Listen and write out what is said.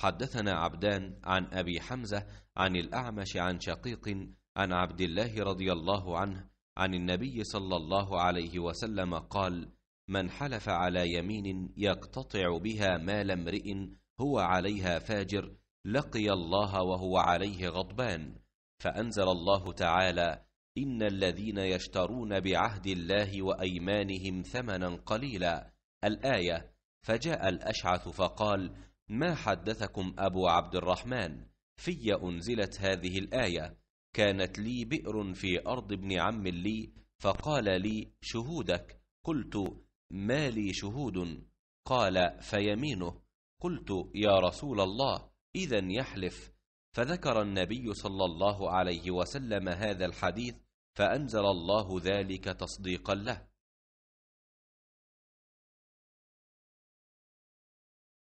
حدثنا عبدان عن أبي حمزة عن الأعمش عن شقيق عن عبد الله رضي الله عنه عن النبي صلى الله عليه وسلم قال من حلف على يمين يقتطع بها مال امرئ هو عليها فاجر لقي الله وهو عليه غضبان فأنزل الله تعالى إن الذين يشترون بعهد الله وأيمانهم ثمنا قليلا الآية فجاء الأشعث فقال ما حدثكم أبو عبد الرحمن في أنزلت هذه الآية كانت لي بئر في أرض ابن عم لي فقال لي شهودك قلت ما لي شهود قال فيمينه قلت يا رسول الله إذا يحلف فذكر النبي صلى الله عليه وسلم هذا الحديث فأنزل الله ذلك تصديقا له